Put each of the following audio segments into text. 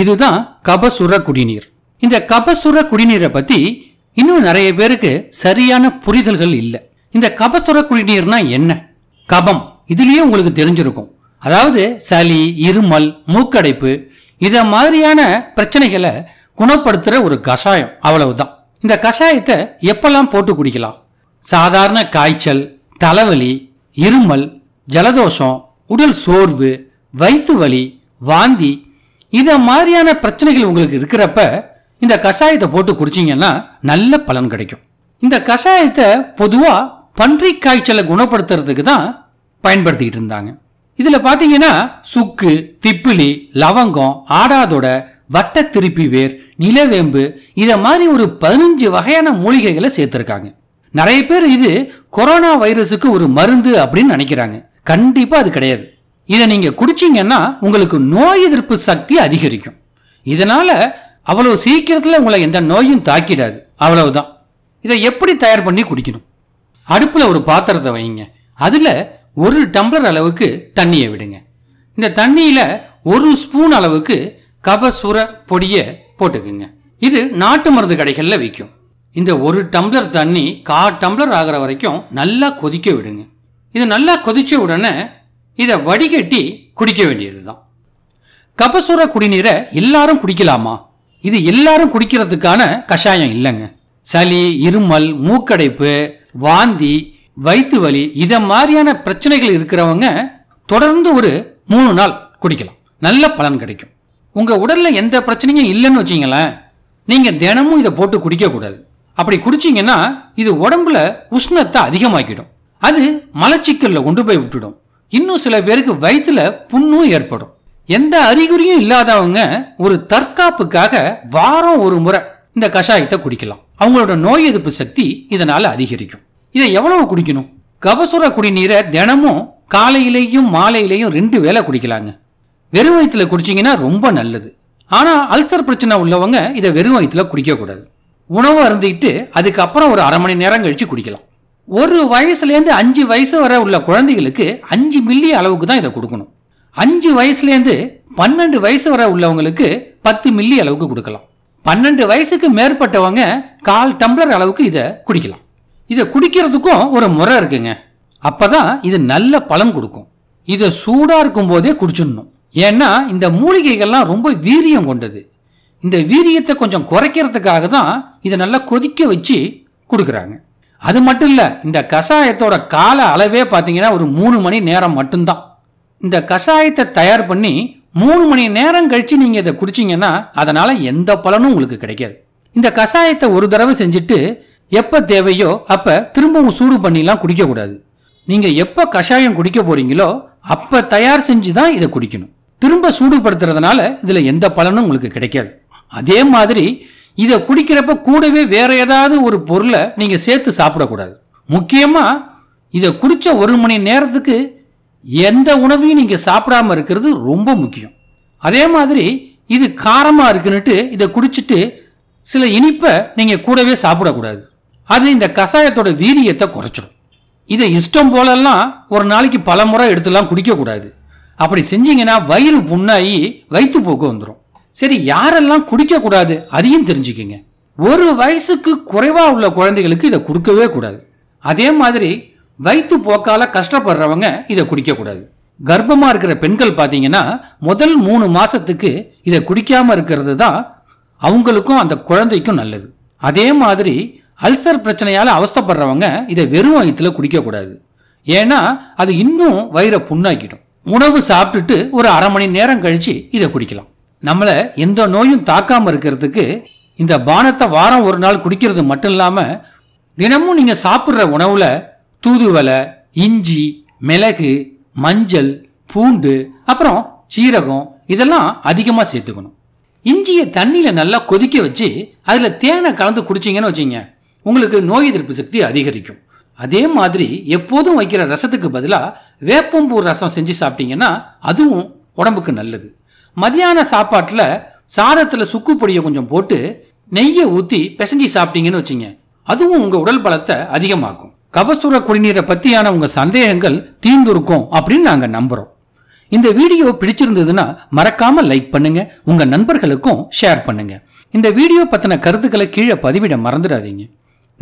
இதுதான் கபசுர குடிநீர் இந்த கபசுர குடிநீரை பத்தி இன்னும் நிறைய பேருக்கு சரியான புரிதல்கள் இல்லை இந்த கபசுர குடிநீர்னா என்ன கபம் இதுலயே உங்களுக்கு தெரிஞ்சிருக்கும் அதாவது சளி இருமல் மூக்கடைப்பு இத மாதிரியான பிரச்சனைகளை குணப்படுத்துற ஒரு கஷாயம் அவ்வளவுதான் இந்த கஷாயத்தை எப்பெல்லாம் போட்டு குடிக்கலாம் சாதாரண காய்ச்சல் தலைவலி இருமல் ஜலதோஷம் உடல் சோர்வு வயிற்று வலி வாந்தி இதை மாதிரியான பிரச்சனைகள் உங்களுக்கு இருக்கிறப்ப இந்த கஷாயத்தை போட்டு குடிச்சிங்கன்னா நல்ல பலன் கிடைக்கும் இந்த கஷாயத்தை பொதுவாக பன்றி காய்ச்சலை குணப்படுத்துறதுக்கு தான் பயன்படுத்திக்கிட்டு இருந்தாங்க இதில் பார்த்தீங்கன்னா சுக்கு திப்பிலி லவங்கம் ஆடாதோட வட்ட திருப்பி வேர் நிலவேம்பு இதை மாதிரி ஒரு பதினஞ்சு வகையான மூலிகைகளை சேர்த்துருக்காங்க நிறைய பேர் இது கொரோனா வைரஸுக்கு ஒரு மருந்து அப்படின்னு நினைக்கிறாங்க கண்டிப்பாக அது கிடையாது இதை நீங்கள் குடிச்சிங்கன்னா உங்களுக்கு நோய் எதிர்ப்பு சக்தி அதிகரிக்கும் இதனால் அவ்வளோ சீக்கிரத்தில் உங்களை எந்த நோயும் தாக்கிடாது அவ்வளவுதான் இதை எப்படி தயார் பண்ணி குடிக்கணும் அடுப்பில் ஒரு பாத்திரத்தை வைங்க அதில் ஒரு டம்ளர் அளவுக்கு தண்ணியை விடுங்க இந்த தண்ணியில் ஒரு ஸ்பூன் அளவுக்கு கபசுர பொடியை போட்டுக்குங்க இது நாட்டு மருந்து கடைகளில் விற்கும் இந்த ஒரு டம்ளர் தண்ணி கா டம்ளர் ஆகிற வரைக்கும் நல்லா கொதிக்க விடுங்க இது நல்லா கொதித்த உடனே இதை வடிகட்டி குடிக்க வேண்டியது தான் கபசுர குடிநீரை எல்லாரும் குடிக்கலாமா இது எல்லாரும் குடிக்கிறதுக்கான கஷாயம் இல்லைங்க சளி இருமல் மூக்கடைப்பு வாந்தி வயிற்று வலி இதை மாதிரியான பிரச்சனைகள் இருக்கிறவங்க தொடர்ந்து ஒரு மூணு நாள் குடிக்கலாம் நல்ல பலன் கிடைக்கும் உங்கள் உடலில் எந்த பிரச்சனையும் இல்லைன்னு வச்சிங்களேன் நீங்கள் தினமும் இதை போட்டு குடிக்கக்கூடாது அப்படி குடிச்சிங்கன்னா இது உடம்புல உஷ்ணத்தை அதிகமாக்கிடும் அது மலச்சிக்கலில் கொண்டு போய் விட்டுடும் இன்னும் சில பேருக்கு வயிற்றுல புண்ணும் ஏற்படும் எந்த அறிகுறியும் இல்லாதவங்க ஒரு தற்காப்புக்காக வாரம் ஒரு முறை இந்த கஷாயத்தை குடிக்கலாம் அவங்களோட நோய் எதிர்ப்பு சக்தி இதனால அதிகரிக்கும் இதை எவ்வளவு குடிக்கணும் கபசுர குடிநீரை தினமும் காலையிலையும் மாலையிலையும் ரெண்டு வேலை குடிக்கலாங்க வெறும் வயிற்றுல குடிச்சிங்கன்னா ரொம்ப நல்லது ஆனால் அல்சர் பிரச்சனை உள்ளவங்க இதை வெறும் வயிற்றுல குடிக்கக்கூடாது உணவு அருந்திட்டு அதுக்கப்புறம் ஒரு அரை மணி நேரம் கழித்து குடிக்கலாம் ஒரு வயசுலேருந்து அஞ்சு வயசு வர உள்ள குழந்தைகளுக்கு அஞ்சு மில்லி அளவுக்கு தான் இதை கொடுக்கணும் அஞ்சு வயசுலேருந்து பன்னெண்டு வயசு வர உள்ளவங்களுக்கு பத்து மில்லி அளவுக்கு கொடுக்கலாம் பன்னெண்டு வயசுக்கு மேற்பட்டவங்க கால் டம்ளர் அளவுக்கு இதை குடிக்கலாம் இதை குடிக்கிறதுக்கும் ஒரு முறை இருக்குங்க அப்போ தான் இது நல்ல பலம் கொடுக்கும் இதை சூடாக இருக்கும் போதே குடிச்சிடணும் ஏன்னா இந்த மூலிகைகள்லாம் ரொம்ப வீரியம் கொண்டது இந்த வீரியத்தை கொஞ்சம் குறைக்கிறதுக்காக தான் இதை நல்லா கொதிக்க வச்சு கொடுக்குறாங்க அது மட்டும் இல்லை இந்த கஷாயத்தோட கால அளவே பார்த்தீங்கன்னா ஒரு மூணு மணி நேரம் மட்டும்தான் இந்த கஷாயத்தை தயார் பண்ணி மூணு மணி நேரம் கழித்து நீங்கள் இதை குடிச்சிங்கன்னா அதனால் எந்த பலனும் உங்களுக்கு கிடைக்காது இந்த கஷாயத்தை ஒரு தடவை செஞ்சுட்டு எப்போ தேவையோ அப்போ திரும்பவும் சூடு பண்ணிலாம் குடிக்கக்கூடாது நீங்கள் எப்போ கஷாயம் குடிக்க போகிறீங்களோ அப்போ தயார் செஞ்சு தான் இதை குடிக்கணும் திரும்ப சூடுபடுத்துறதுனால இதில் எந்த பலனும் உங்களுக்கு கிடைக்காது அதே மாதிரி இதை குடிக்கிறப்ப கூடவே வேற ஏதாவது ஒரு பொருளை நீங்கள் சேர்த்து சாப்பிடக்கூடாது முக்கியமாக இதை குடித்த ஒரு மணி நேரத்துக்கு எந்த உணவையும் நீங்கள் சாப்பிடாம இருக்கிறது ரொம்ப முக்கியம் அதே மாதிரி இது காரமாக இருக்குன்னுட்டு இதை குடிச்சிட்டு சில இனிப்பை நீங்கள் கூடவே சாப்பிடக்கூடாது அது இந்த கஷாயத்தோட வீரியத்தை குறைச்சிடும் இதை இஷ்டம் போலெல்லாம் ஒரு நாளைக்கு பல முறை எடுத்துலாம் குடிக்கக்கூடாது அப்படி செஞ்சீங்கன்னா வயிறு புண்ணாகி வயிற்றுப்போக்கு வந்துடும் சரி யாரெல்லாம் குடிக்கக்கூடாது அதையும் தெரிஞ்சுக்கிங்க ஒரு வயசுக்கு குறைவாக உள்ள குழந்தைகளுக்கு இதை கொடுக்கவே கூடாது அதே மாதிரி வயிற்று போக்கால் கஷ்டப்படுறவங்க இதை குடிக்கக்கூடாது கர்ப்பமாக இருக்கிற பெண்கள் பார்த்தீங்கன்னா முதல் மூணு மாதத்துக்கு இதை குடிக்காமல் இருக்கிறது தான் அவங்களுக்கும் அந்த குழந்தைக்கும் நல்லது அதே மாதிரி அல்சர் பிரச்சனையால் அவஸ்தப்படுறவங்க இதை வெறும் வயிற்றில் குடிக்கக்கூடாது ஏன்னா அது இன்னும் வயிறை புண்ணாக்கிடும் உணவு சாப்பிட்டுட்டு ஒரு அரை மணி நேரம் கழித்து இதை குடிக்கலாம் நம்மளை எந்த நோயும் தாக்காமல் இருக்கிறதுக்கு இந்த பானத்தை வாரம் ஒரு நாள் குடிக்கிறது மட்டும் இல்லாமல் தினமும் நீங்கள் சாப்பிட்ற உணவில் தூதுவலை இஞ்சி மிளகு மஞ்சள் பூண்டு அப்புறம் சீரகம் இதெல்லாம் அதிகமாக சேர்த்துக்கணும் இஞ்சியை தண்ணியில் நல்லா கொதிக்க வச்சு அதில் தேனை கலந்து குடிச்சிங்கன்னு வச்சிங்க உங்களுக்கு நோய் எதிர்ப்பு சக்தி அதிகரிக்கும் அதே மாதிரி எப்போதும் வைக்கிற ரசத்துக்கு பதிலாக வேப்பம்பூர் ரசம் செஞ்சு சாப்பிட்டீங்கன்னா அதுவும் உடம்புக்கு நல்லது மதியான சாப்பாட்டில் சாதத்தில் சுக்கு பொடியை கொஞ்சம் போட்டு நெய்யை ஊற்றி பிசைஞ்சி சாப்பிட்டீங்கன்னு வச்சுங்க அதுவும் உங்கள் உடல் பலத்தை அதிகமாக்கும் கபசுர குடிநீரை பற்றியான உங்கள் சந்தேகங்கள் தீர்ந்துருக்கும் அப்படின்னு நாங்கள் நம்புகிறோம் இந்த வீடியோ பிடிச்சிருந்ததுன்னா மறக்காமல் லைக் பண்ணுங்கள் உங்கள் நண்பர்களுக்கும் ஷேர் பண்ணுங்கள் இந்த வீடியோ பற்றின கருத்துக்களை கீழே பதிவிட மறந்துடாதீங்க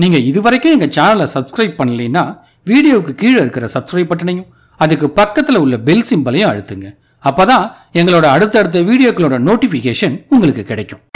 நீங்கள் இதுவரைக்கும் எங்கள் சேனலை சப்ஸ்கிரைப் பண்ணலைன்னா வீடியோவுக்கு கீழே இருக்கிற சப்ஸ்கிரைப் பட்டனையும் அதுக்கு பக்கத்தில் உள்ள பெல் சிம்பலையும் அழுத்துங்க அப்போ தான் எங்களோட அடுத்தடுத்த வீடியோக்களோட நோட்டிஃபிகேஷன் உங்களுக்கு கிடைக்கும்